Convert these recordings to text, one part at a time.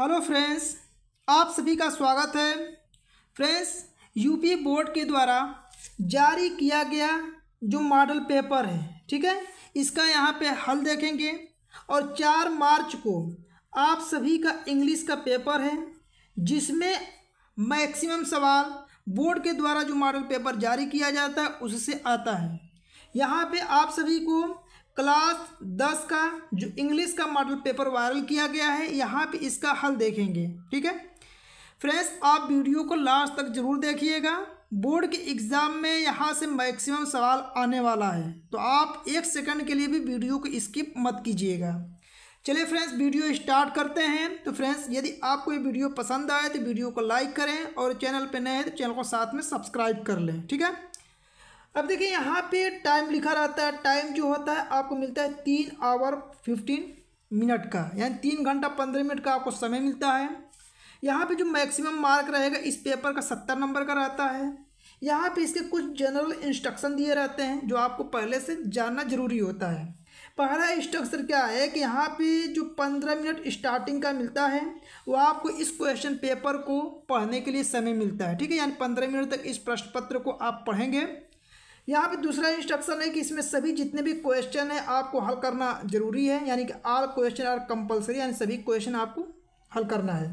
hello friends आप सभी का स्वागत है फ्रेंड्स यूपी बोर्ड के द्वारा जारी किया गया जो मॉडल पेपर है ठीक है इसका यहाँ पे हल देखेंगे और चार मार्च को आप सभी का इंग्लिश का पेपर है जिसमें मैक्सिमम सवाल बोर्ड के द्वारा जो मॉडल पेपर जारी किया जाता है उससे आता है यहाँ पे आप सभी को क्लास दस का जो इंग्लिश का मॉडल पेपर वायरल किया गया है यहाँ पे इसका हल देखेंगे ठीक है फ्रेंड्स आप वीडियो को लास्ट तक जरूर देखिएगा बोर्ड के एग्ज़ाम में यहाँ से मैक्सिमम सवाल आने वाला है तो आप एक सेकंड के लिए भी वीडियो को स्किप मत कीजिएगा चलिए फ्रेंड्स वीडियो स्टार्ट करते हैं तो फ्रेंड्स यदि आपको ये वीडियो पसंद आए तो वीडियो को लाइक करें और चैनल पर नए हैं तो चैनल को साथ में सब्सक्राइब कर लें ठीक है अब देखिए यहाँ पे टाइम लिखा रहता है टाइम जो होता है आपको मिलता है तीन आवर फिफ्टीन मिनट का यानी तीन घंटा पंद्रह मिनट का आपको समय मिलता है यहाँ पे जो मैक्सिमम मार्क रहेगा इस पेपर का सत्तर नंबर का रहता है यहाँ पे इसके कुछ जनरल इंस्ट्रक्शन दिए रहते हैं जो आपको पहले से जानना जरूरी होता है पहला इंस्ट्रक्शन क्या है कि यहाँ पे जो पंद्रह मिनट स्टार्टिंग का मिलता है वो आपको इस क्वेश्चन पेपर को पढ़ने के लिए समय मिलता है ठीक है यानी पंद्रह मिनट तक इस प्रश्न पत्र को आप पढ़ेंगे यहाँ पे दूसरा इंस्ट्रक्शन है कि इसमें सभी जितने भी क्वेश्चन है आपको हल करना जरूरी है यानी कि आल क्वेश्चन आर कंपलसरी यानी सभी क्वेश्चन आपको हल करना है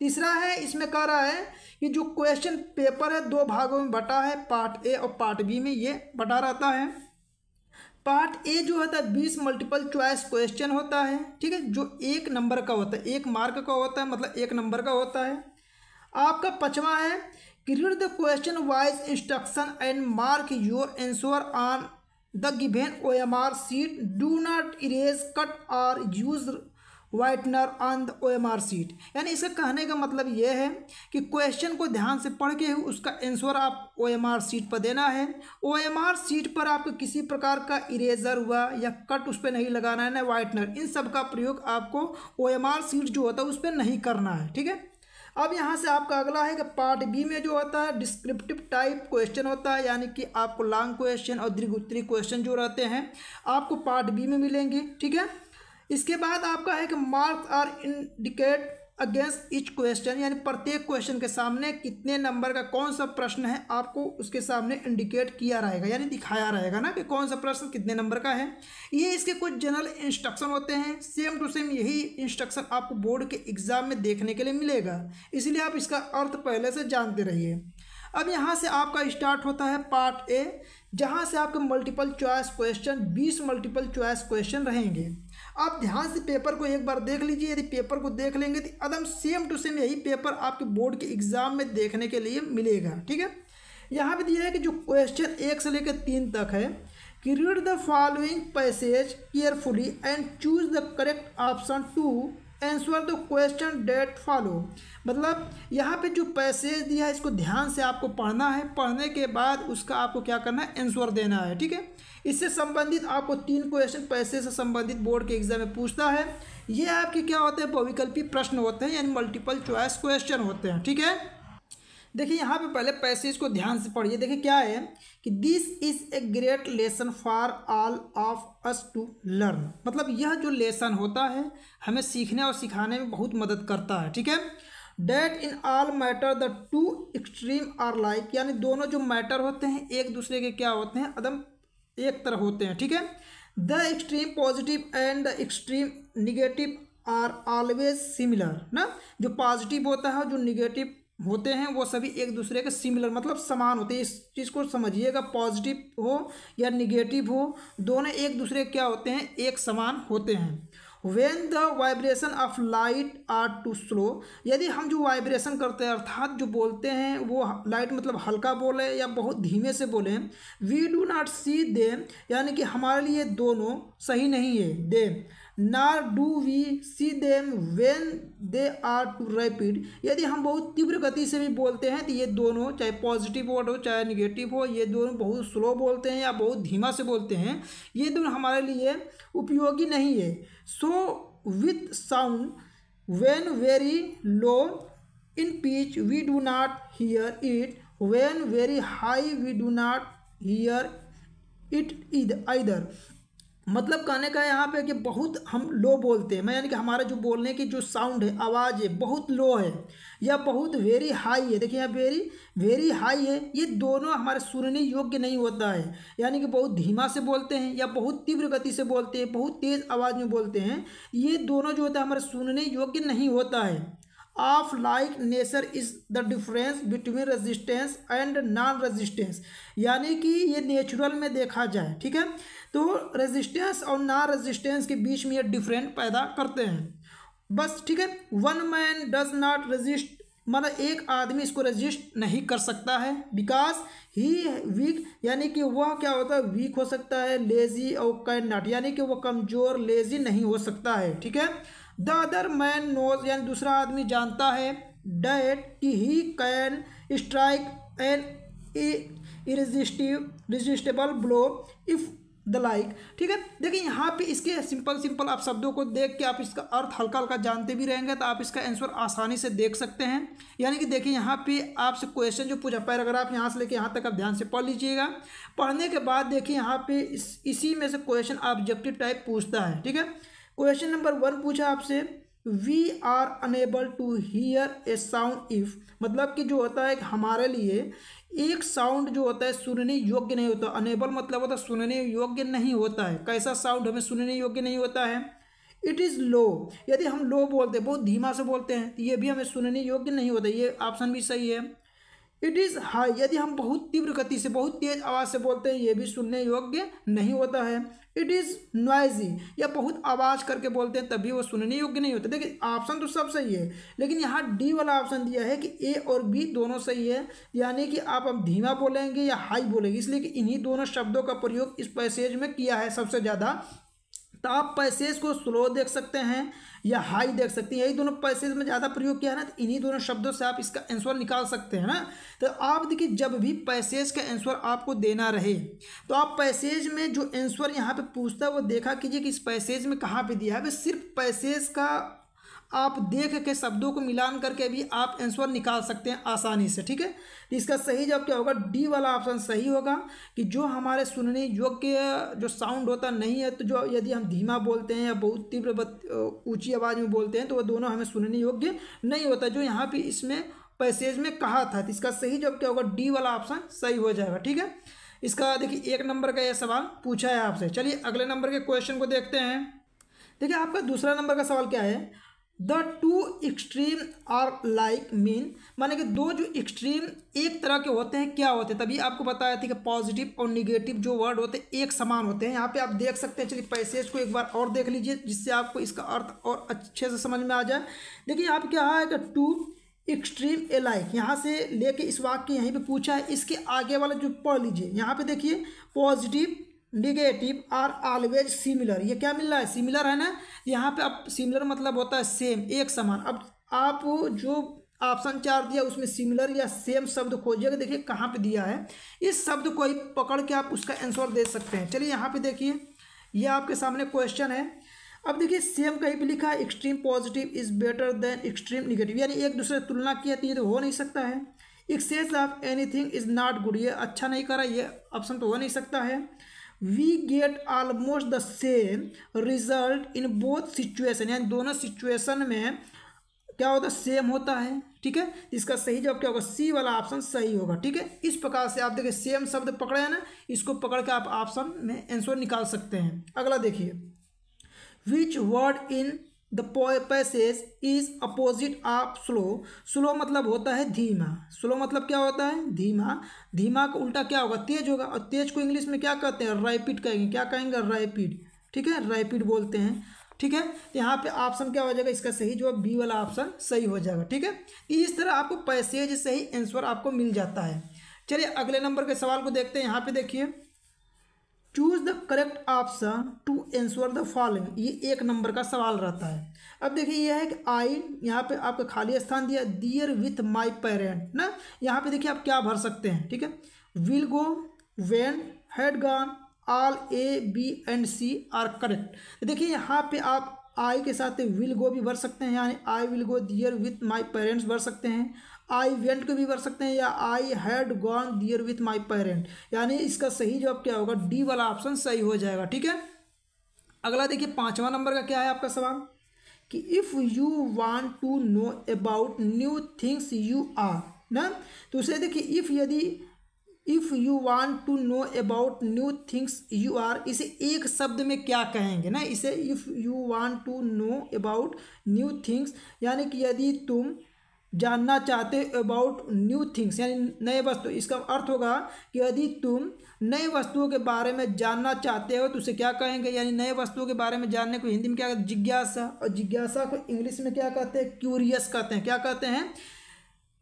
तीसरा है इसमें कह रहा है कि जो क्वेश्चन पेपर है दो भागों में बटा है पार्ट ए और पार्ट बी में ये बटा रहता है पार्ट ए जो होता है बीस मल्टीपल चॉइस क्वेश्चन होता है ठीक है जो एक नंबर का होता है एक मार्क का होता है मतलब एक नंबर का होता है आपका पचवा है question wise instruction and mark your mark on the on O M R sheet do not erase cut or use whitener on the O M R sheet यानी इसका कहने का मतलब यह है कि क्वेश्चन को ध्यान से पढ़ के उसका एंसर आप ओ एम आर सीट पर देना है ओ एम आर सीट पर आपको किसी प्रकार का इरेजर हुआ या कट उस पर नहीं लगाना है ना वाइटनर इन सब का प्रयोग आपको ओ एम आर सीट जो होता है उस पर नहीं करना है ठीक है अब यहाँ से आपका अगला है कि पार्ट बी में जो होता है डिस्क्रिप्टिव टाइप क्वेश्चन होता है यानी कि आपको लॉन्ग क्वेश्चन और दीर्घ उत्तरी क्वेश्चन जो रहते हैं आपको पार्ट बी में मिलेंगे ठीक है इसके बाद आपका है कि marks are indicate against each question यानी प्रत्येक क्वेश्चन के सामने कितने नंबर का कौन सा प्रश्न है आपको उसके सामने इंडिकेट किया रहेगा यानी दिखाया रहेगा ना कि कौन सा प्रश्न कितने नंबर का है ये इसके कुछ जनरल इंस्ट्रक्शन होते हैं सेम टू सेम यही इंस्ट्रक्शन आपको बोर्ड के एग्ज़ाम में देखने के लिए मिलेगा इसलिए आप इसका अर्थ पहले से जानते रहिए अब यहाँ से आपका स्टार्ट होता है पार्ट ए जहाँ से आपके मल्टीपल चॉइस क्वेश्चन बीस मल्टीपल चॉइस क्वेश्चन रहेंगे आप ध्यान से पेपर को एक बार देख लीजिए यदि पेपर को देख लेंगे तो एकदम सेम टू सेम यही पेपर आपके बोर्ड के एग्ज़ाम में देखने के लिए मिलेगा ठीक है यहाँ पर दिया है कि जो क्वेश्चन एक से लेकर तीन तक है कि read the following passage carefully and choose the correct option to answer the question that follow मतलब यहाँ पे जो पैसेज दिया है इसको ध्यान से आपको पढ़ना है पढ़ने के बाद उसका आपको क्या करना है एंसर देना है ठीक है इससे संबंधित आपको तीन क्वेश्चन पैसे से संबंधित बोर्ड के एग्जाम में पूछता है ये आपके क्या होते हैं बहुविकल्पी प्रश्न होते हैं यानी मल्टीपल चॉइस क्वेश्चन होते हैं ठीक है देखिए यहाँ पे पहले पैसेज को ध्यान से पढ़िए देखिए क्या है कि this is a great lesson for all of us to learn मतलब यह जो लेसन होता है हमें सीखने और सिखाने में बहुत मदद करता है ठीक है that in all matter the two extreme are like यानी दोनों जो मैटर होते हैं एक दूसरे के क्या होते हैं अदम एक तरह होते हैं ठीक है the extreme positive and the extreme negative are always similar ना जो पॉजिटिव होता है और जो निगेटिव होते हैं वो सभी एक दूसरे के सिमिलर मतलब समान होते हैं इस चीज़ को समझिएगा पॉजिटिव हो या निगेटिव हो दोनों एक दूसरे क्या होते हैं एक समान होते हैं when the vibration of light are too slow यदि हम जो वाइब्रेशन करते हैं अर्थात जो बोलते हैं वो लाइट मतलब हल्का बोले या बहुत धीमे से बोले we do not see they यानी कि हमारे लिए दोनों सही नहीं है they nor do we see them when they are too rapid यदि हम बहुत तीव्र गति से भी बोलते हैं तो ये दोनों चाहे पॉजिटिव वर्ड हो चाहे निगेटिव हो ये दोनों बहुत स्लो बोलते हैं या बहुत धीमा से बोलते हैं ये दोनों हमारे लिए उपयोगी नहीं है so with sound when very low in pitch we do not hear it when very high we do not hear it इध आइदर मतलब कहने का यहाँ पे कि बहुत हम लो बोलते हैं मैं यानी कि हमारा जो बोलने की जो साउंड है आवाज़ है बहुत लो है या बहुत वेरी हाई है देखिए यहाँ वेरी वेरी हाई है ये दोनों हमारे सुनने योग्य नहीं होता है यानी कि बहुत धीमा से बोलते हैं या बहुत तीव्र गति से बोलते हैं बहुत तेज़ आवाज़ में बोलते हैं ये दोनों जो होता है हमारे सुनने योग्य नहीं होता है of like nature is the difference between resistance and non resistance यानी कि ये नेचुरल में देखा जाए ठीक है तो रेजिस्टेंस और नॉन रेजिस्टेंस के बीच में ये डिफरेंट पैदा करते हैं बस ठीक है one man does not resist मतलब एक आदमी इसको रजिस्ट नहीं कर सकता है बिकॉज ही वीक यानी कि वह क्या होता है वीक हो सकता है लेजी और कैन नॉट यानी कि वह कमज़ोर लेजी नहीं हो सकता है ठीक है द अदर मैन नोज यानी दूसरा आदमी जानता है डेट कि he can strike an irresistible resistible blow if the like ठीक है देखिए यहाँ पे इसके सिंपल सिंपल आप शब्दों को देख के आप इसका अर्थ हल्का हल्का जानते भी रहेंगे तो आप इसका आंसर आसानी से देख सकते हैं यानी कि देखिए यहाँ पे आपसे क्वेश्चन जो पूछा पैराग्राफ यहाँ से लेके यहाँ तक आप ध्यान से पढ़ लीजिएगा पढ़ने के बाद देखिए यहाँ पे इस, इसी में से क्वेश्चन ऑब्जेक्टिव टाइप पूछता है ठीक है क्वेश्चन नंबर वन पूछा आपसे we are unable to hear a sound if मतलब कि जो होता है हमारे लिए एक साउंड जो होता है सुनने योग्य नहीं होता अनेबल मतलब होता है सुनने योग्य नहीं होता है कैसा साउंड हमें सुनने योग्य नहीं होता है इट इज़ लो यदि हम लो बोलते हैं बहुत धीमा से बोलते हैं तो ये भी हमें सुनने योग्य नहीं होता ये ऑप्शन भी सही है इट इज़ हाई यदि हम बहुत तीव्र गति से बहुत तेज आवाज़ से बोलते हैं ये भी सुनने योग्य नहीं होता है इट इज़ नॉइजी या बहुत आवाज़ करके बोलते हैं तभी वो सुनने योग्य नहीं होते देखिए ऑप्शन तो सब सही है लेकिन यहाँ डी वाला ऑप्शन दिया है कि ए और बी दोनों सही है यानी कि आप अब धीमा बोलेंगे या हाई बोलेंगे इसलिए कि इन्हीं दोनों शब्दों का प्रयोग इस पैसेज में किया है सबसे ज़्यादा तो आप पैसेज को स्लो देख सकते हैं या हाई देख सकते हैं यही दोनों पैसेज में ज़्यादा प्रयोग किया है ना तो इन्हीं दोनों शब्दों से आप इसका आंसर निकाल सकते हैं ना तो आप देखिए जब भी पैसेज का आंसर आपको देना रहे तो आप पैसेज में जो आंसर यहाँ पे पूछता है वो देखा कीजिए कि इस पैसेज में कहाँ पे दिया है सिर्फ पैसेज का आप देख के शब्दों को मिलान करके भी आप आंसर निकाल सकते हैं आसानी से ठीक है तो इसका सही जवाब क्या होगा डी वाला ऑप्शन सही होगा कि जो हमारे सुनने योग्य जो साउंड होता नहीं है तो जो यदि हम धीमा बोलते हैं या बहुत तीव्र ऊँची आवाज़ में बोलते हैं तो वह दोनों हमें सुनने योग्य नहीं होता जो यहाँ पर इसमें पैसेज में कहा था तो इसका सही जवाब क्या होगा डी वाला ऑप्शन सही हो जाएगा ठीक है इसका देखिए एक नंबर का यह सवाल पूछा है आपसे चलिए अगले नंबर के क्वेश्चन को देखते हैं देखिए आपका दूसरा नंबर का सवाल क्या है the two extreme are like mean माने कि दो जो एक्सट्रीम एक तरह के होते हैं क्या होते हैं तभी आपको बताया था कि पॉजिटिव और निगेटिव जो वर्ड होते हैं एक समान होते हैं यहाँ पे आप देख सकते हैं चलिए पैसेज को एक बार और देख लीजिए जिससे आपको इसका अर्थ और अच्छे से समझ में आ जाए देखिए यहाँ पे क्या है कि टू एक्सट्रीम लाइक यहाँ से लेके इस वाक्य यहीं पे पूछा है इसके आगे वाला जो पढ़ लीजिए यहाँ पे देखिए positive negative are always similar ये क्या मिल रहा है सिमिलर है ना यहाँ पे अब सिमिलर मतलब होता है सेम एक समान अब आप जो ऑप्शन चार दिया उसमें सिमिलर या सेम शब्द खोजिएगा देखिए कहाँ पे दिया है इस शब्द को ही पकड़ के आप उसका आंसर दे सकते हैं चलिए यहाँ पे देखिए ये आपके सामने क्वेश्चन है अब देखिए सेम कहीं पर लिखा है extreme positive is better than extreme negative यानी एक दूसरे तुलना किया तो ये तो हो नहीं सकता है excess of thing is not good ये अच्छा नहीं करा ये ऑप्शन तो हो नहीं सकता है we get almost the same result in both situation यानी दोनों सिचुएशन में क्या होता है सेम होता है ठीक है इसका सही जवाब क्या होगा सी वाला ऑप्शन सही होगा ठीक है इस प्रकार से आप देखिए सेम शब्द पकड़े हैं ना इसको पकड़ के आप ऑप्शन में आंसर निकाल सकते हैं अगला देखिए which word in the passage is opposite of slow slow मतलब होता है धीमा स्लो मतलब क्या होता है धीमा धीमा का उल्टा क्या होगा तेज होगा और तेज को इंग्लिश में क्या कहते हैं रैपिड कहेंगे क्या कहेंगे रैपिड ठीक है रैपिड बोलते हैं ठीक है तो यहाँ पे ऑप्शन क्या हो जाएगा इसका सही जो बी वाला ऑप्शन सही हो जाएगा ठीक है इस तरह आपको पैसेज सही आंसर आपको मिल जाता है चलिए अगले नंबर के सवाल को देखते हैं यहाँ पे देखिए choose the correct option to answer the following ये एक नंबर का सवाल रहता है अब देखिए यह है कि आई यहाँ पे आपका खाली स्थान दिया दियर विथ माई पेरेंट ना यहाँ पे देखिए आप क्या भर सकते हैं ठीक है will go went had gone all A B and C are correct देखिए यहाँ पे आप आई के साथ विल गो भी भर सकते हैं यानी I will go there with my parents भर सकते हैं आई वेंट को भी कर सकते हैं या I had gone there with my parent यानी इसका सही जवाब क्या होगा डी वाला ऑप्शन सही हो जाएगा ठीक है अगला देखिए पाँचवा नंबर का क्या है आपका सवाल कि if you want to know about new things you are ना तो उसे देखिए इफ़ यदि if you want to know about new things you are इसे एक शब्द में क्या कहेंगे ना इसे if you want to know about new things यानी कि यदि तुम जानना चाहते हो अबाउट न्यू थिंग्स यानी नए वस्तु इसका अर्थ होगा कि यदि तुम नई वस्तुओं के बारे में जानना चाहते हो तो उसे क्या कहेंगे यानी नए वस्तुओं के बारे में जानने को हिंदी में क्या कहते हैं जिज्ञासा और जिज्ञासा को इंग्लिश में क्या कहते हैं क्यूरियस कहते हैं क्या कहते हैं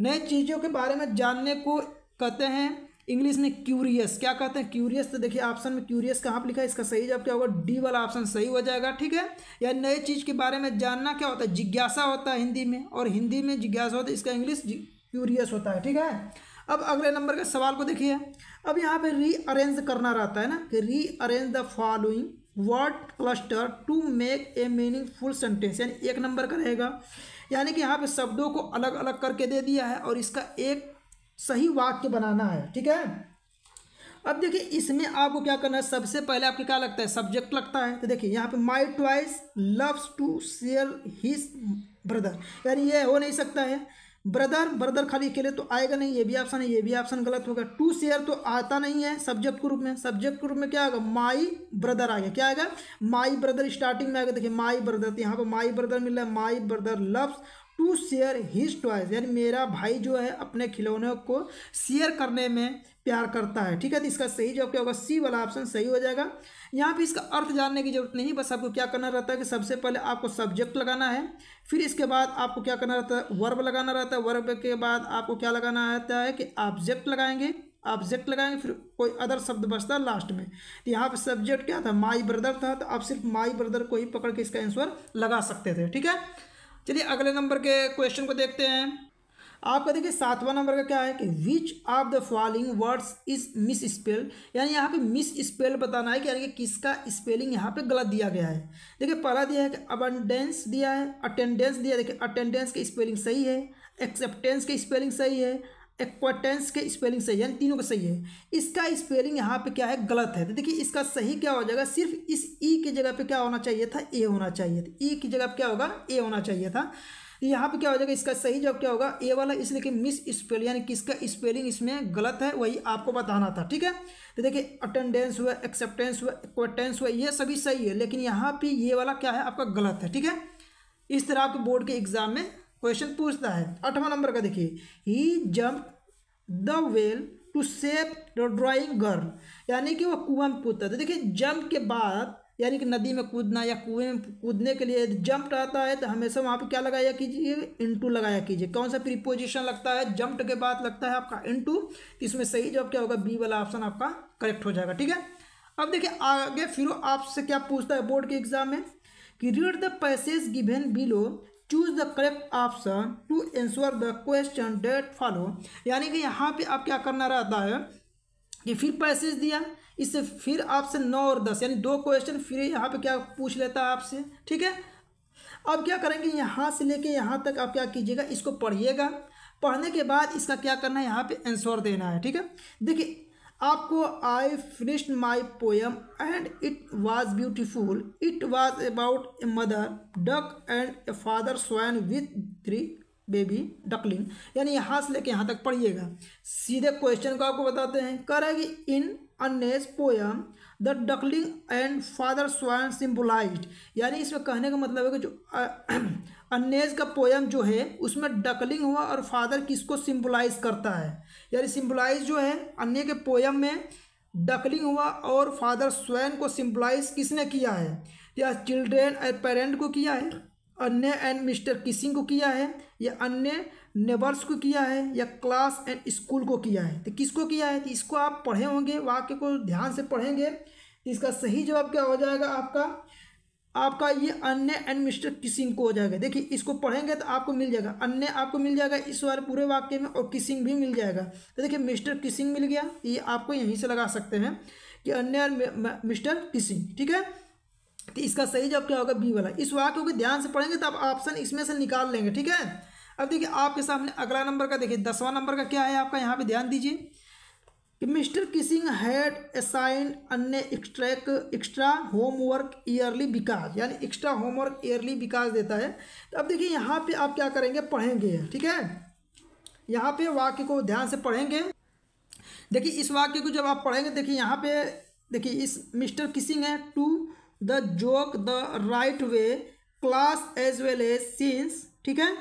नए चीज़ों के बारे में जानने को कहते हैं इंग्लिश में क्यूरियस क्या कहते हैं क्यूरियस तो देखिए ऑप्शन में क्यूरियस कहाँ पर लिखा है इसका सही जवाब क्या होगा डी वाला ऑप्शन सही हो जाएगा ठीक है या नए चीज़ के बारे में जानना क्या होता है जिज्ञासा होता है हिंदी में और हिंदी में जिज्ञासा होता है इसका इंग्लिश क्यूरियस होता है ठीक है अब अगले नंबर के सवाल को देखिए अब यहाँ पर रीअरेंज करना रहता है ना कि rearrange the following word cluster to make a meaningful sentence यानी एक नंबर का रहेगा यानी कि यहाँ पे शब्दों को अलग अलग करके दे दिया है और इसका एक सही वाक्य बनाना है ठीक है अब देखिए इसमें आपको क्या करना है सबसे पहले आपके क्या लगता है सब्जेक्ट लगता है तो देखिए यहाँ पे my twice loves to share his brother यानी ये हो नहीं सकता है ब्रदर ब्रदर खाली अकेले तो आएगा नहीं ये भी ऑप्शन है ये भी ऑप्शन गलत होगा टू शेयर तो आता नहीं है सब्जेक्ट के रूप में सब्जेक्ट के रूप में क्या आएगा माई ब्रदर आ गया क्या आएगा माई ब्रदर स्टार्टिंग में आएगा देखिए माई ब्रदर तो यहाँ पर माई ब्रदर मिल रहा है my brother loves to share his toys यानी मेरा भाई जो है अपने खिलौने को शेयर करने में प्यार करता है ठीक है तो इसका सही जवाब क्या होगा सी वाला ऑप्शन सही हो जाएगा यहाँ पे इसका अर्थ जानने की जरूरत नहीं बस आपको क्या करना रहता है कि सबसे पहले आपको सब्जेक्ट लगाना है फिर इसके बाद आपको क्या करना रहता है वर्ब लगाना रहता है वर्ब के बाद आपको क्या लगाना रहता है कि ऑब्जेक्ट लगाएंगे ऑब्जेक्ट लगाएंगे फिर कोई अदर शब्द बचता है लास्ट में तो यहाँ पर सब्जेक्ट क्या था माई ब्रदर था तो आप सिर्फ माई ब्रदर को ही पकड़ के इसका आंसर लगा सकते थे ठीक है चलिए अगले नंबर के क्वेश्चन को देखते हैं आपका देखिए सातवां नंबर का क्या है कि which of the following words is misspell यानी यहाँ पे मिस स्पेल बताना है कि यानी कि किसका स्पेलिंग यहाँ पे गलत दिया गया है देखिए पहला दिया है कि अबंडेंस दिया है अटेंडेंस दिया देखिए अटेंडेंस की स्पेलिंग सही है एक्सेप्टेंस की स्पेलिंग सही है एक्वाटेंस के स्पेलिंग सही है यानी तीनों का सही है इसका स्पेलिंग यहाँ पे क्या है गलत है तो देखिए इसका सही क्या हो जाएगा सिर्फ इस ई e की जगह पे क्या होना चाहिए था ए होना चाहिए था ई e की जगह पे क्या होगा ए होना चाहिए था तो यहाँ पे क्या हो जाएगा इसका सही जवाब क्या होगा ए वाला इसलिए कि मिस स्पेल यानी किसका स्पेलिंग इसमें गलत है वही आपको बताना था ठीक है तो देखिए अटेंडेंस हुआ एक्सेप्टेंस हुआ एक्वाटेंस हुआ ये सभी सही है लेकिन यहाँ पर ये वाला क्या है आपका गलत है ठीक है इस तरह आपके बोर्ड के एग्जाम में क्वेश्चन पूछता है आठवां नंबर का देखिए he jump the well to save the drowning girl यानी कि वह कुआं में कूदता था तो देखिए जंप के बाद यानी कि नदी में कूदना या कुएं में कूदने के लिए यदि जंप आता है तो हमेशा वहाँ पे क्या लगाया कीजिए इंटू लगाया कीजिए कौन सा प्रीपोजिशन लगता है जंप के बाद लगता है आपका इंटू इसमें सही जवाब क्या होगा बी वाला ऑप्शन आपका करेक्ट हो जाएगा ठीक है अब देखिए आगे फिर आपसे क्या पूछता है बोर्ड के एग्जाम में कि read the passage given below choose the correct option to answer the question that follow यानी कि यहाँ पे आप क्या करना रहता है कि फिर पैसेज दिया इससे फिर आपसे नौ और दस यानी दो क्वेश्चन फिर यहाँ पे क्या पूछ लेता है आपसे ठीक है अब क्या करेंगे यहाँ से लेके यहाँ तक आप क्या कीजिएगा इसको पढ़िएगा पढ़ने के बाद इसका क्या करना है यहाँ पे आंसर देना है ठीक है देखिए आपको I finished my poem and it was beautiful it was about a mother duck and a father swan with three baby duckling यानी यहाँ से लेके यहाँ तक पढ़िएगा सीधे क्वेश्चन को आपको बताते हैं करेगी इन अनेस poem the duckling and father swan symbolize यानी इसमें कहने का मतलब है कि जो अन्नेज का पोयम जो है उसमें डकलिंग हुआ और फादर किसको सिम्बोलाइज करता है यानी सिम्बोलाइज जो है अन्य के पोयम में डकलिंग हुआ और फादर स्वैन को सिम्बलाइज किसने किया है या चिल्ड्रेन एंड पेरेंट को किया है अन्य एंड मिस्टर किसिंग को किया है या अन्य नेबर्स को किया है या क्लास एंड स्कूल को किया है तो किसको किया है तो इसको आप पढ़े होंगे वाक्य को ध्यान से पढ़ेंगे तो इसका सही जवाब क्या हो जाएगा आपका आपका ये अन्य एंड मिस्टर किसिंग को हो जाएगा देखिए इसको पढ़ेंगे तो आपको मिल जाएगा अन्य आपको मिल जाएगा इस बार पूरे वाक्य में और किसिंग भी मिल जाएगा तो देखिए मिस्टर किसिंग मिल गया तो ये आपको यहीं से लगा सकते हैं कि अन्य और मिस्टर किसिंग ठीक है तो इसका सही जवाब क्या होगा बी वाला इस वाक्य को ध्यान से पढ़ेंगे तो आप ऑप्शन इसमें से निकाल लेंगे ठीक है अब देखिए आपके सामने अगला नंबर का देखिए दसवां नंबर का क्या है आपका यहाँ पे ध्यान दीजिए कि मिस्टर किसिंग हैड असाइन अन्य एक्स्ट्रैक एक्स्ट्रा होमवर्क ईयरली विकास यानी एक्स्ट्रा होमवर्क ईयरली विकास देता है तो अब देखिए यहाँ पे आप क्या करेंगे पढ़ेंगे ठीक है यहाँ पे वाक्य को ध्यान से पढ़ेंगे देखिए इस वाक्य को जब आप पढ़ेंगे देखिए यहाँ पे देखिए इस मिस्टर किसिंग है to the joke the right way class as well as scenes ठीक है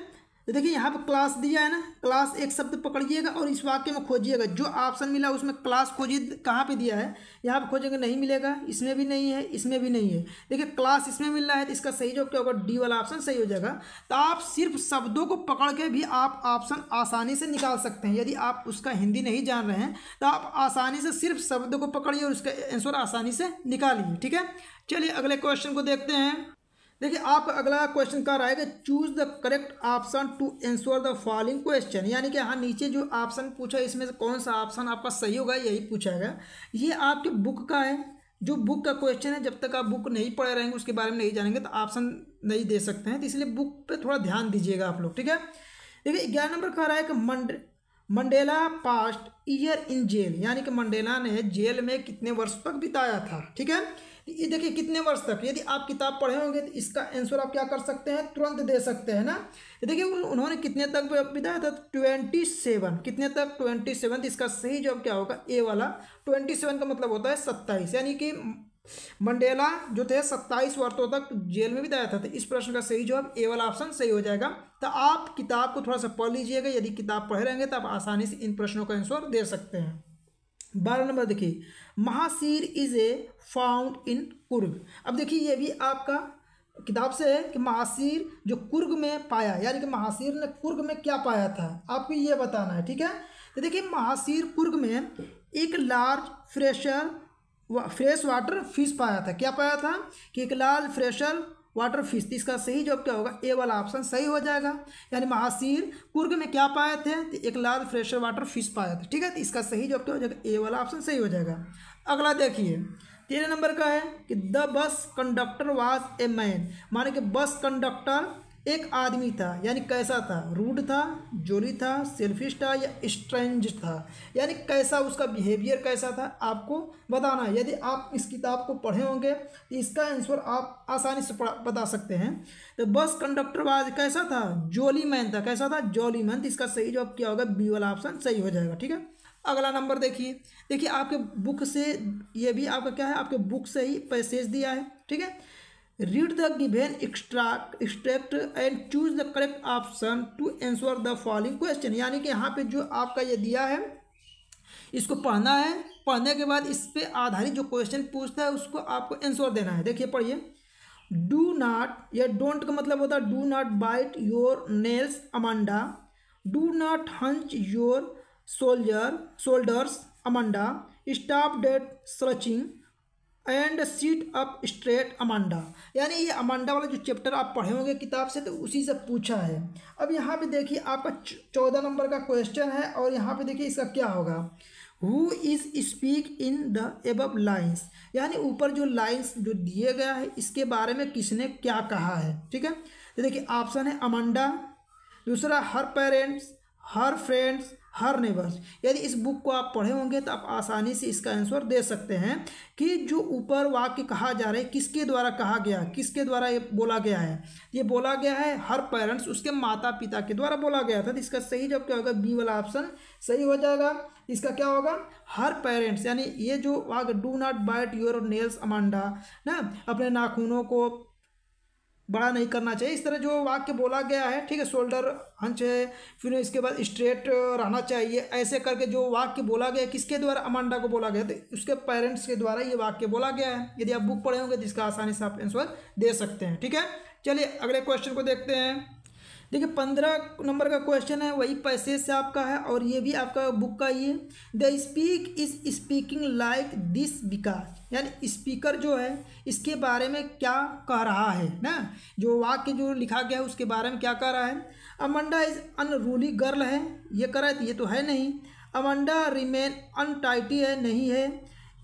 तो देखिए यहाँ पर क्लास दिया है ना क्लास एक शब्द पकड़िएगा और इस वाक्य में खोजिएगा जो ऑप्शन मिला उसमें क्लास खोजिए कहाँ पे दिया है यहाँ पर खोजेंगे नहीं मिलेगा इसमें भी नहीं है इसमें भी नहीं है देखिए क्लास इसमें मिल रहा है तो इसका सही जो क्या होगा डी वाला ऑप्शन सही हो जाएगा तो आप सिर्फ शब्दों को पकड़ के भी आप ऑप्शन आसानी से निकाल सकते हैं यदि आप उसका हिंदी नहीं जान रहे हैं तो आप आसानी से सिर्फ शब्द को पकड़िए और उसका आंसर आसानी से निकालिए ठीक है चलिए अगले क्वेश्चन को देखते हैं देखिए आप अगला क्वेश्चन कर कि choose the correct option to answer the following question यानी कि हाँ नीचे जो ऑप्शन पूछा है इसमें से कौन सा ऑप्शन आपका सही होगा यही पूछा गया ये आपके बुक का है जो बुक का क्वेश्चन है जब तक आप बुक नहीं पढ़े रहेंगे उसके बारे में नहीं जानेंगे तो ऑप्शन नहीं दे सकते हैं तो इसलिए बुक पर थोड़ा ध्यान दीजिएगा आप लोग ठीक है देखिए ग्यारह नंबर कह रहा है कि Monday Mandela past year in jail यानी कि मंडेला ने जेल में कितने वर्ष तक बिताया था ठीक है ये देखिए कितने वर्ष तक यदि आप किताब पढ़े होंगे तो इसका आंसर आप क्या कर सकते हैं तुरंत दे सकते हैं ना देखिए उन्होंने कितने तक बिताया था ट्वेंटी सेवन कितने तक ट्वेंटी सेवन इसका सही जवाब क्या होगा ए वाला ट्वेंटी सेवन का मतलब होता है सत्ताईस यानी कि मंडेला जो थे सत्ताईस वर्षों तक जेल में भी दाया था, तो इस प्रश्न का सही जवाब ए वाला ऑप्शन सही हो जाएगा तो आप किताब को थोड़ा सा पढ़ लीजिएगा यदि किताब पढ़े रहेंगे तो आप आसानी से इन प्रश्नों का आंसर दे सकते हैं बारह नंबर देखिए mahseer is a found in Coorg अब देखिए ये भी आपका किताब से है कि महाशीर जो कुर्ग में पाया यानी कि महाशीर ने कुर्ग में क्या पाया था आपको ये बताना है ठीक है तो देखिए महाशीर कुर्ग में एक लार्ज फ्रेशर वा, फ्रेश वाटर फिश पाया था क्या पाया था कि एक लाल फ्रेशर वाटर फिश इसका सही जवाब क्या होगा ए वाला ऑप्शन सही हो जाएगा यानी महाशीर कुर्ग में क्या पाए थे तो एक लाल फ्रेशर वाटर फिश पाया था ठीक है तो इसका सही जवाब क्या हो जाएगा ए वाला ऑप्शन सही हो जाएगा अगला देखिए तेरह नंबर का है कि the bus conductor was a man माने कि बस कंडक्टर एक आदमी था यानी कैसा था रूड था जोली था सेल्फिश था या स्ट्रेंज था यानी कैसा उसका बिहेवियर कैसा था आपको बताना है यदि आप इस किताब को पढ़े होंगे तो इसका आंसर आप आसानी से बता सकते हैं तो बस कंडक्टर वाज कैसा था जोली मैन था कैसा था जोली मैन तो इसका सही जवाब क्या होगा बी वाला ऑप्शन सही हो जाएगा ठीक है अगला नंबर देखिए देखिए आपके बुक से ये भी आपका क्या है आपके बुक से ही पैसेज दिया है ठीक है read the given extract extract and choose the correct option to answer the following question यानी कि यहाँ पे जो आपका ये दिया है इसको पढ़ना है पढ़ने के बाद इस पर आधारित जो क्वेश्चन पूछता है उसको आपको आंसर देना है देखिए पढ़िए डू नाट या डोंट का मतलब होता है do not bite your nails Amanda do not hunch your soldier shoulders Amanda stop that stretching and sit up straight Amanda यानी ये अमांडा वाला जो चैप्टर आप पढ़े होंगे किताब से तो उसी से पूछा है अब यहाँ पे देखिए आपका चौदह नंबर का क्वेश्चन है और यहाँ पे देखिए इसका क्या होगा who is speak in the above lines यानी ऊपर जो लाइन्स जो दिए गया है इसके बारे में किसने क्या कहा है ठीक है तो देखिए ऑप्शन है अमांडा दूसरा हर पेरेंट्स हर फ्रेंड्स हर नेवर्स यदि इस बुक को आप पढ़े होंगे तो आप आसानी से इसका आंसर दे सकते हैं कि जो ऊपर वाक्य कहा जा रहा है किसके द्वारा कहा गया किसके द्वारा ये बोला गया है ये बोला गया है हर पेरेंट्स उसके माता पिता के द्वारा बोला गया था तो इसका सही जब क्या होगा बी वाला ऑप्शन सही हो जाएगा इसका क्या होगा हर पेरेंट्स यानी ये जो वाक्य do not bite your nails Amanda ना अपने नाखूनों को बड़ा नहीं करना चाहिए इस तरह जो वाक्य बोला गया है ठीक है शोल्डर हंच है फिर इसके बाद स्ट्रेट रहना चाहिए ऐसे करके जो वाक्य बोला गया किसके द्वारा अमांडा को बोला गया तो उसके पेरेंट्स के द्वारा ये वाक्य बोला गया है यदि आप बुक पढ़े होंगे तो इसका आसानी से आप आंसर दे सकते हैं ठीक है चलिए अगले क्वेश्चन को देखते हैं देखिए पंद्रह नंबर का क्वेश्चन है वही पैसे से आपका है और ये भी आपका बुक का ये the speak is speaking like this Vikas यानी स्पीकर जो है इसके बारे में क्या कह रहा है ना जो वाक्य जो लिखा गया है उसके बारे में क्या कह रहा है अमंडा इज अनरूली गर्ल है ये कह रहा है ये तो है नहीं अमंडा रिमेन अनटाइटी है नहीं है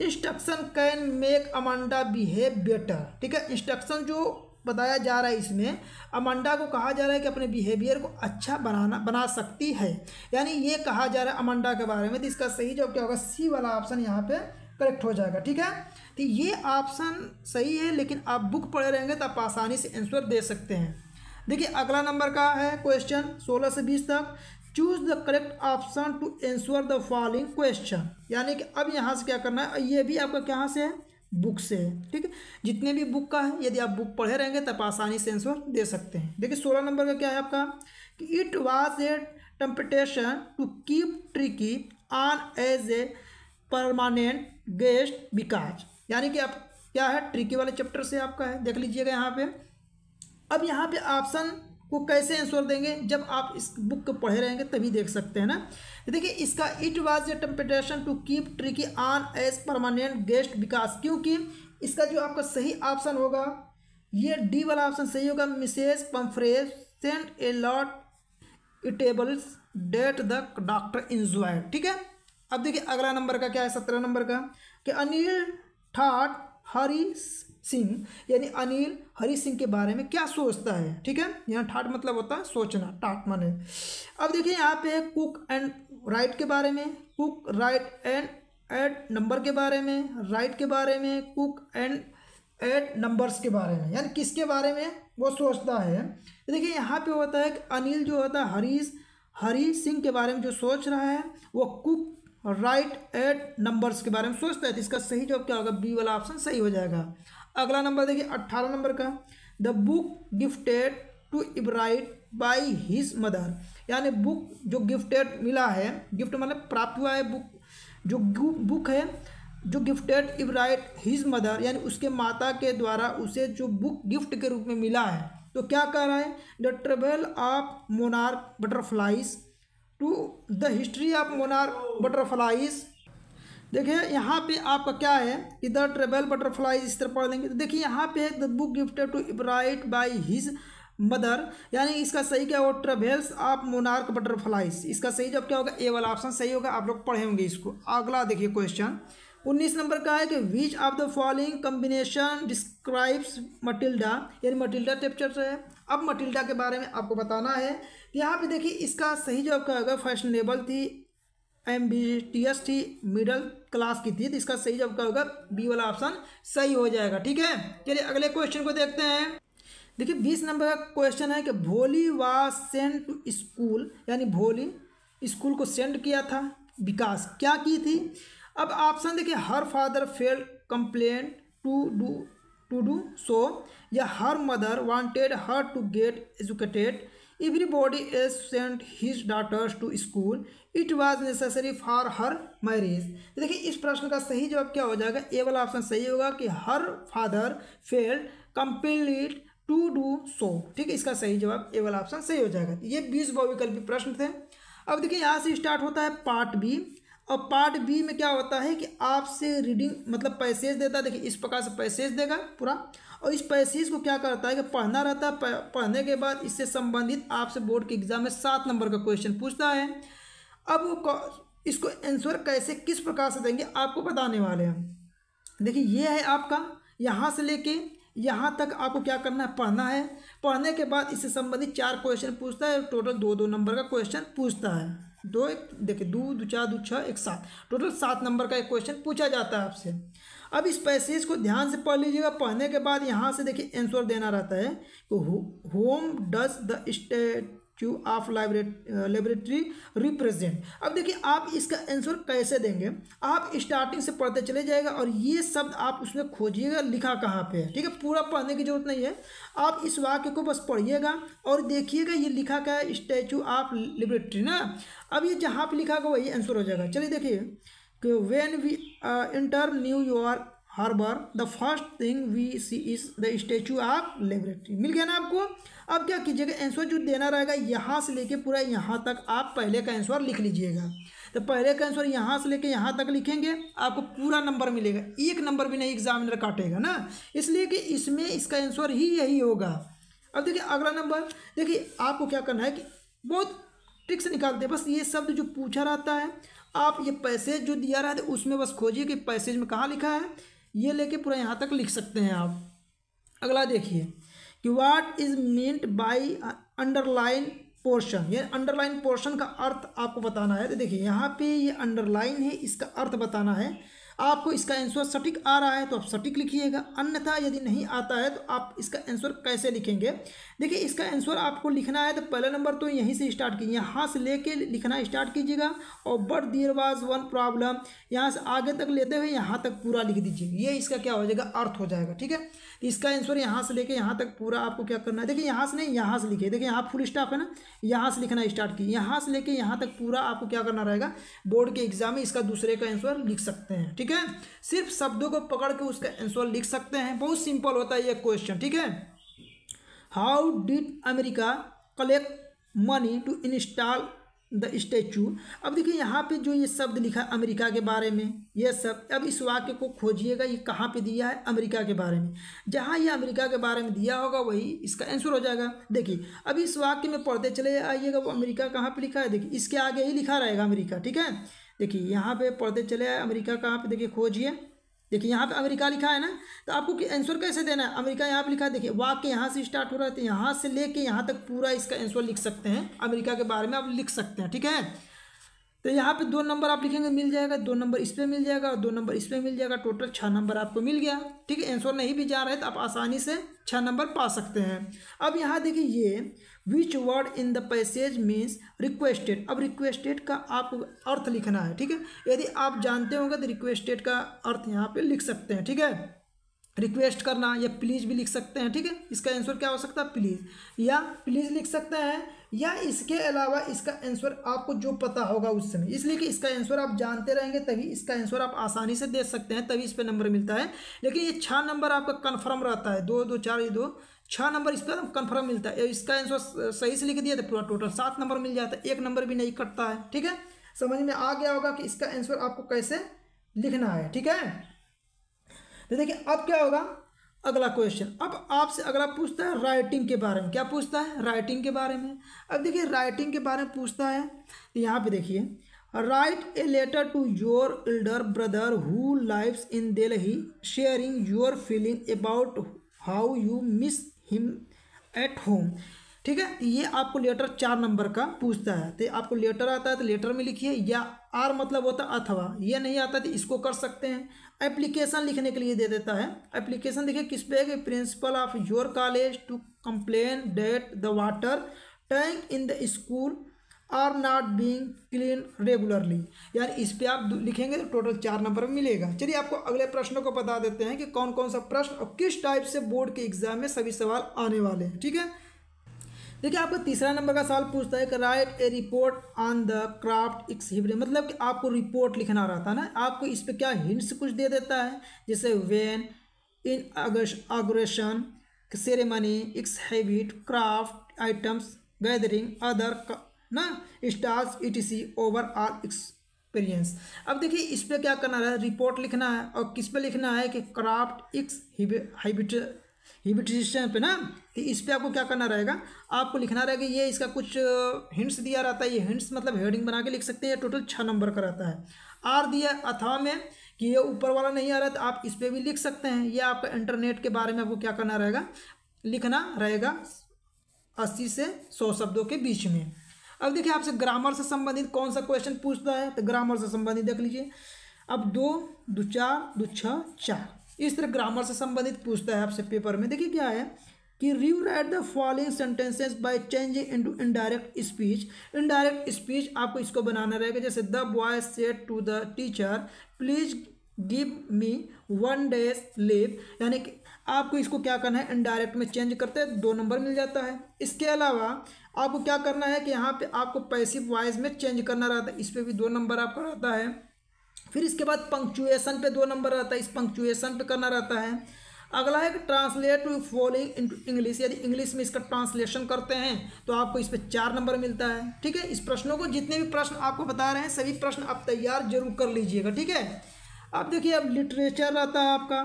instruction can make Amanda behave better ठीक है इंस्ट्रक्शन जो बताया जा रहा है इसमें अमंडा को कहा जा रहा है कि अपने बिहेवियर को अच्छा बनाना बना सकती है यानी ये कहा जा रहा है अमंडा के बारे में तो इसका सही जवाब क्या होगा सी वाला ऑप्शन यहाँ पे करेक्ट हो जाएगा ठीक है तो ये ऑप्शन सही है लेकिन आप बुक पढ़े रहेंगे तो आप आसानी से आंसर दे सकते हैं देखिए अगला नंबर का है क्वेश्चन सोलह से बीस तक choose the correct option to answer the following question यानी कि अब यहाँ से क्या करना है ये भी आपका कहाँ से है बुक से है ठीक है जितने भी बुक का है यदि आप बुक पढ़े रहेंगे तब आसानी से आंसर दे सकते हैं देखिए सोलह नंबर का क्या है आपका कि it was a temptation to keep Tricki on as a permanent guest because यानी कि आप क्या है ट्रिकी वाले चैप्टर से आपका है देख लीजिएगा यहाँ पे अब यहाँ पे ऑप्शन को कैसे आंसर देंगे जब आप इस बुक को पढ़े रहेंगे तभी देख सकते हैं ना देखिए इसका it was a temptation to keep Tricki on as permanent guest Vikas क्योंकि इसका जो आपका सही ऑप्शन होगा ये डी वाला ऑप्शन सही होगा Mrs Pumphrey sent a lot eatables that the doctor enjoy ठीक है अब देखिए अगला नंबर का क्या है सत्रह नंबर का कि अनिल ठाट हरी सिंह यानी अनिल हरि सिंह के बारे में क्या सोचता है ठीक है यहाँ ठाट मतलब होता है सोचना टाट माने अब देखिए यहाँ पे कुक एंड राइट के बारे में cook right and eight number के बारे में राइट के बारे में कुक एंड एड नंबर्स के बारे में यानी किसके बारे में वो सोचता है देखिए यहाँ पे होता है कि अनिल जो होता है हरीश हरी सिंह के बारे में जो सोच रहा है वो कुक राइट एट नंबर्स के बारे में सोचता है तो इसका सही जवाब क्या होगा बी वाला ऑप्शन सही हो जाएगा अगला नंबर देखिए अट्ठारह नंबर का the book gifted to Ebright by his mother यानी बुक जो गिफ्टेड मिला है गिफ्ट मतलब प्राप्त हुआ है बुक जो बुक है जो गिफ्टेड इब्राइट हिज मदर यानी उसके माता के द्वारा उसे जो बुक गिफ्ट के रूप में मिला है तो क्या कह रहा है the travel of monarch butterflies to the history of monarch butterflies देखिए यहाँ पे आपका क्या है इधर ट्रेवल बटरफ्लाई इस तरह पढ़ लेंगे तो देखिए यहाँ पे है the book gifted to Ebright by his mother यानी इसका सही क्या होगा ट्रेवल्स ऑफ मोनार्क बटरफ्लाइज इसका सही जब क्या होगा ए वाला ऑप्शन सही होगा आप लोग पढ़े होंगे इसको अगला देखिए क्वेश्चन उन्नीस नंबर का है कि which of the following combination describes Matilda यानी मटिल्डा टेप्चर है अब मटिल्डा के बारे में आपको बताना है यहाँ पे देखिए इसका सही जवाब क्या होगा फैशनेबल थी एम बी टी एस थी मिडल क्लास की थी तो इसका सही जवाब क्या होगा बी वाला ऑप्शन सही हो जाएगा ठीक है चलिए अगले क्वेश्चन को देखते हैं देखिए बीस नंबर का क्वेश्चन है कि भोली वा सेंट टू स्कूल यानी भोली स्कूल को सेंड किया था विकास क्या की थी अब ऑप्शन देखिए her father fail complain to do to do so या her mother wanted her to get educated everybody else sent his daughters to school it was necessary for her marriage देखिए इस प्रश्न का सही जवाब क्या हो जाएगा ए वाला ऑप्शन सही होगा कि her father failed complete to do so ठीक है इसका सही जवाब ए वाला ऑप्शन सही हो जाएगा ये बीस बहुविकल्पी प्रश्न थे अब देखिए यहाँ से स्टार्ट होता है पार्ट बी और पार्ट बी में क्या होता है कि आपसे रीडिंग मतलब पैसेज देता है देखिए इस प्रकार से पैसेज देगा पूरा और इस पैसेज को क्या करता है कि पढ़ना रहता है पढ़ने के बाद इससे संबंधित आपसे बोर्ड के एग्जाम में सात नंबर का क्वेश्चन पूछता है अब वो इसको आंसर कैसे किस प्रकार से देंगे आपको बताने वाले हैं देखिए ये है आपका यहाँ से लेके यहाँ तक आपको क्या करना है पढ़ना है पढ़ने के बाद इससे संबंधित चार क्वेश्चन पूछता है टोटल दो दो नंबर का क्वेश्चन पूछता है दो एक देखिए दो दो चार दो छः एक सात टोटल सात नंबर का एक क्वेश्चन पूछा जाता है आपसे अब इस पैसेज को ध्यान से पढ़ लीजिएगा पढ़ने के बाद यहाँ से देखिए आंसर देना रहता है कि how does the statue of laboratory represent अब देखिए आप इसका आंसर कैसे देंगे आप स्टार्टिंग से पढ़ते चले जाएगा और ये शब्द आप उसमें खोजिएगा लिखा कहाँ पे है ठीक है पूरा पढ़ने की जरूरत नहीं है आप इस वाक्य को बस पढ़िएगा और देखिएगा ये लिखा क्या है स्टैचू ऑफ लिबरेटरी ना अब ये जहाँ पर लिखा होगा वही आंसर हो जाएगा चलिए देखिए कि when we New York harbour the first thing we see is the Statue of Liberty मिल गया ना आपको अब क्या कीजिएगा आंसर जो देना रहेगा यहाँ से लेके पूरा यहाँ तक आप पहले का आंसर लिख लीजिएगा तो पहले का आंसर यहाँ से लेके यहाँ तक लिखेंगे आपको पूरा नंबर मिलेगा एक नंबर भी नहीं एग्जामिनर काटेगा ना इसलिए कि इसमें इसका आंसर ही यही होगा अब देखिए अगला नंबर देखिए आपको क्या करना है कि बहुत ट्रिक्स निकालते हैं बस ये शब्द जो पूछा रहता है आप ये पैसेज जो दिया रहा है उसमें बस खोजिए कि पैसेज में कहाँ लिखा है ये लेके पूरा यहाँ तक लिख सकते हैं आप अगला देखिए कि what is meant by underline portion ये अंडरलाइन पोर्शन का अर्थ आपको बताना है तो देखिए यहाँ पे ये अंडरलाइन है इसका अर्थ बताना है आपको इसका आंसर सटीक आ रहा है तो आप सटीक लिखिएगा अन्यथा यदि नहीं आता है तो आप इसका आंसर कैसे लिखेंगे देखिए इसका आंसर आपको लिखना है तो पहला नंबर तो यहीं से स्टार्ट कीजिए यहाँ से लेके लिखना स्टार्ट कीजिएगा और but there was one problem यहाँ से आगे तक लेते हुए यहाँ तक पूरा लिख दीजिए ये इसका क्या हो जाएगा अर्थ हो जाएगा ठीक है इसका आंसर यहाँ से लेके यहाँ तक पूरा आपको क्या करना है देखिए यहाँ से नहीं यहाँ से लिखे देखिए यहाँ फुल स्टाफ है ना यहाँ से लिखना स्टार्ट की यहाँ से लेके यहाँ तक पूरा आपको क्या करना रहेगा बोर्ड के एग्जाम में इसका दूसरे का आंसर लिख सकते हैं ठीक है सिर्फ शब्दों को पकड़ के उसका आंसर लिख सकते हैं बहुत सिंपल होता है ये क्वेश्चन ठीक है how did America collect money to install the statue अब देखिए यहाँ पे जो ये शब्द लिखा है अमेरिका के बारे में यह शब्द अब इस वाक्य को खोजिएगा ये कहाँ पे दिया है अमेरिका के बारे में जहाँ ये अमेरिका के बारे में दिया होगा वही इसका आंसर हो जाएगा देखिए अब इस वाक्य में पढ़ते चले आइएगा वो अमेरिका कहाँ पर लिखा है देखिए इसके आगे ही लिखा रहेगा अमरीका ठीक है देखिए यहाँ पर पढ़ते चले आए अमरीका कहाँ पर देखिए खोजिए देखिए यहाँ पे अमेरिका लिखा है ना तो आपको आंसर कैसे देना है अमेरिका यहाँ पे लिखा है देखिए वाक्य यहाँ से स्टार्ट हो रहा है तो यहाँ से लेके यहाँ तक पूरा इसका आंसर लिख सकते हैं अमेरिका के बारे में आप लिख सकते हैं ठीक है तो यहाँ पे दो नंबर आप लिखेंगे मिल जाएगा दो नंबर इस पर मिल जाएगा और दो नंबर इस पर मिल जाएगा टोटल छः नंबर आपको मिल गया ठीक है आंसर नहीं भी जा रहे तो आप आसानी से छः नंबर पा सकते हैं अब यहाँ देखिए ये which word in the passage means requested अब रिक्वेस्टेड का आपको अर्थ लिखना है ठीक है यदि आप जानते होंगे तो रिक्वेस्टेड का अर्थ यहाँ पर लिख सकते हैं ठीक है रिक्वेस्ट करना या प्लीज़ भी लिख सकते हैं ठीक है इसका आंसर क्या हो सकता है प्लीज़ या प्लीज़ लिख सकते हैं या इसके अलावा इसका आंसर आपको जो पता होगा उस समय इसलिए कि इसका आंसर आप जानते रहेंगे तभी इसका आंसर आप आसानी से दे सकते हैं तभी इस पर नंबर मिलता है लेकिन ये छः नंबर आपका कन्फर्म रहता है दो दो चार ये दो छः नंबर इस पर कन्फर्म मिलता है इसका आंसर सही से लिख दिया तो पूरा टोटल सात नंबर मिल जाता है एक नंबर भी नहीं कटता है ठीक है समझ में आ गया होगा कि इसका आंसर आपको कैसे लिखना है ठीक है तो देखिए अब क्या होगा अगला क्वेश्चन अब आपसे अगला पूछता है राइटिंग के बारे में क्या पूछता है राइटिंग के बारे में अब देखिए राइटिंग के बारे में पूछता है तो यहाँ पे देखिए write a letter to your elder brother who lives in Delhi sharing your feeling about how you miss him at home ठीक है ये आपको लेटर चार नंबर का पूछता है तो आपको लेटर आता है तो लेटर में लिखिए या आर मतलब होता है अथवा ये नहीं आता तो इसको कर सकते हैं एप्लीकेशन लिखने के लिए दे देता है एप्लीकेशन देखिए किस पे है principal of your college to complain that the water tank in the school are not being clean regularly यार इस पर आप लिखेंगे तो टोटल चार नंबर मिलेगा चलिए आपको अगले प्रश्नों को बता देते हैं कि कौन कौन सा प्रश्न और किस टाइप से बोर्ड के एग्जाम में सभी सवाल आने वाले हैं ठीक है देखिए आपको तीसरा नंबर का सवाल पूछता है कि write a report on the craft exhibition मतलब कि आपको रिपोर्ट लिखना रहता है ना आपको इस पर क्या हिंट्स कुछ दे देता है जैसे when inauguration ceremony exhibit craft items gathering other ना स्टार्स ईटीसी ओवरऑल एक्सपीरियंस अब देखिए इस पर क्या करना है रिपोर्ट लिखना है और किस पे लिखना है कि क्राफ्ट इक्स हिबिट हिबिटेशन पे ना तो इस पर आपको क्या करना रहेगा आपको लिखना रहेगा ये इसका कुछ हिंट्स दिया रहता है ये हिंट्स मतलब हेडिंग बना के लिख सकते हैं टोटल छः नंबर का रहता है आर दिया अथवा में कि ये ऊपर वाला नहीं आ रहा तो आप इस पर भी लिख सकते हैं ये आपका इंटरनेट के बारे में आपको क्या करना रहेगा लिखना रहेगा अस्सी से सौ शब्दों के बीच में अब देखिए आपसे ग्रामर से संबंधित कौन सा क्वेश्चन पूछता है तो ग्रामर से संबंधित देख लीजिए अब दो दो चार दो छः चार इस तरह ग्रामर से संबंधित पूछता है आपसे पेपर में देखिए क्या है कि rewrite the following sentences by changing to indirect speech indirect speech आपको इसको बनाना रहेगा जैसे the boy said to the teacher please give me one day's leave यानी कि आपको इसको क्या करना है इनडायरेक्ट में चेंज करते हैं दो नंबर मिल जाता है इसके अलावा आपको क्या करना है कि यहाँ पे आपको पैसिव वॉइस में चेंज करना रहता है इस पर भी दो नंबर आपका रहता है फिर इसके बाद पंक्चुएसन पे दो नंबर रहता है इस पंक्चुएसन पे करना रहता है अगला है कि translate to following into English यदि इंग्लिश में इसका ट्रांसलेशन करते हैं तो आपको इस पर चार नंबर मिलता है ठीक है इस प्रश्नों को जितने भी प्रश्न आपको बता रहे हैं सभी प्रश्न आप तैयार जरूर कर लीजिएगा ठीक है अब देखिए अब लिटरेचर रहता है आपका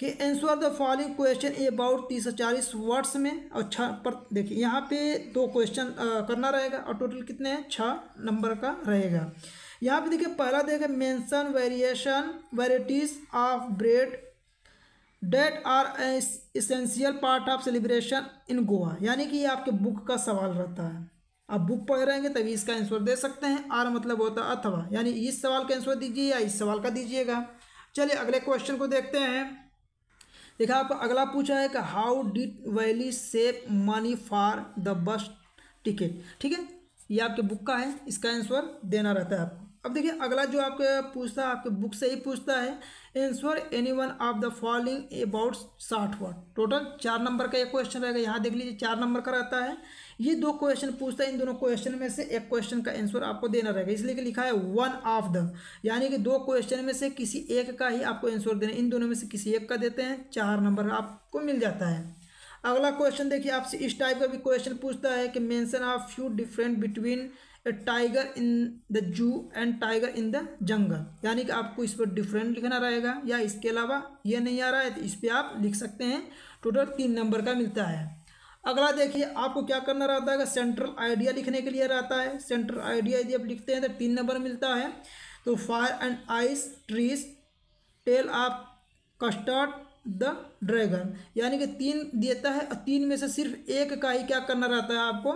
कि answer the following question about तीस से चालीस वर्ड्स में और छः पर देखिए यहाँ पे दो क्वेश्चन करना रहेगा और टोटल कितने हैं छः नंबर का रहेगा यहाँ पे देखिए पहला देखें mention variation varieties of bread that are essential part of celebration in Goa यानी कि ये आपके बुक का सवाल रहता है आप बुक पढ़ रहेंगे तभी इसका आंसर दे सकते हैं आर मतलब होता है अथवा यानी इस सवाल का आंसर दीजिए या इस सवाल का दीजिएगा चलिए अगले क्वेश्चन को देखते हैं देखा आपको अगला पूछा है कि how did Wally save money for the bus ticket ठीक है ये आपके बुक का है इसका आंसर देना रहता है आपको अब देखिए अगला जो आपके पूछता है आपके बुक से ही पूछता है answer any one of the following about साठ वर्ड टोटल चार नंबर का एक क्वेश्चन रहेगा यहाँ देख लीजिए चार नंबर का रहता है ये दो क्वेश्चन पूछता है इन दोनों क्वेश्चन में से एक क्वेश्चन का आंसर आपको देना रहेगा इसलिए कि लिखा है वन ऑफ द यानी कि दो क्वेश्चन में से किसी एक का ही आपको आंसर देना इन दोनों में से किसी एक का देते हैं चार नंबर आपको मिल जाता है अगला क्वेश्चन देखिए आपसे इस टाइप का भी क्वेश्चन पूछता है कि mention of few different between a tiger in the zoo and tiger in the jungle यानी कि आपको इस पर डिफरेंट लिखना रहेगा या इसके अलावा ये नहीं आ रहा है तो इस पर आप लिख सकते हैं टोटल तीन नंबर का मिलता है अगला देखिए आपको क्या करना रहता है सेंट्रल आइडिया लिखने के लिए रहता है सेंट्रल आइडिया यदि आप लिखते हैं तो तीन नंबर मिलता है तो fire and ice trees tale of Custard the dragon यानी कि तीन देता है और तीन में से सिर्फ एक का ही क्या करना रहता है आपको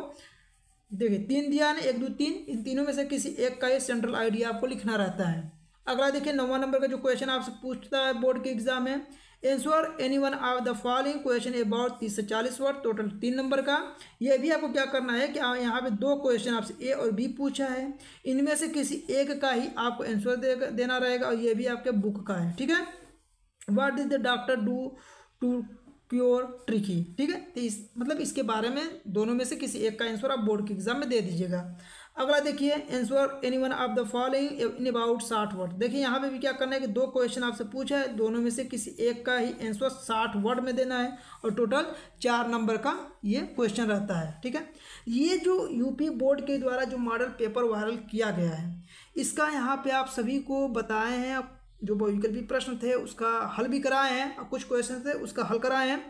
देखिए तीन दिया है ना एक दो तीन इन तीनों में से किसी एक का ये सेंट्रल आइडिया आपको लिखना रहता है अगला देखिए नौवा नंबर का जो क्वेश्चन आपसे पूछता है बोर्ड के एग्जाम में answer any one of the following question about तीस से चालीस वर्ड टोटल तीन नंबर का यह भी आपको क्या करना है कि यहाँ पे दो क्वेश्चन आपसे ए और बी पूछा है इनमें से किसी एक का ही आपको आंसर दे, देना रहेगा और ये भी आपके बुक का है ठीक है what is the doctor do to pure Tricki ठीक है तो इस मतलब इसके बारे में दोनों में से किसी एक का आंसर आप बोर्ड के एग्जाम में दे दीजिएगा अगला देखिए answer any one of the following in about साठ वर्ड देखिए यहाँ पे भी क्या करना है कि दो क्वेश्चन आपसे पूछा है दोनों में से किसी एक का ही आंसर साठ वर्ड में देना है और टोटल चार नंबर का ये क्वेश्चन रहता है ठीक है ये जो यूपी बोर्ड के द्वारा जो मॉडल पेपर वायरल किया गया है इसका यहाँ पे आप सभी को बताए हैं जो वैकल्पिक प्रश्न थे उसका हल भी कराए हैं और कुछ क्वेश्चन थे उसका हल कराए हैं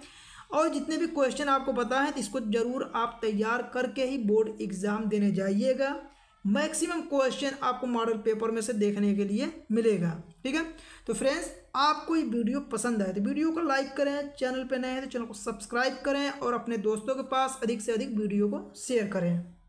और जितने भी क्वेश्चन आपको बताए हैं तो इसको ज़रूर आप तैयार करके ही बोर्ड एग्ज़ाम देने जाइएगा मैक्सिमम क्वेश्चन आपको मॉडल पेपर में से देखने के लिए मिलेगा ठीक है तो फ्रेंड्स आपको ये वीडियो पसंद आए तो वीडियो को लाइक करें चैनल पर नए हैं तो चैनल को सब्सक्राइब करें और अपने दोस्तों के पास अधिक से अधिक वीडियो को शेयर करें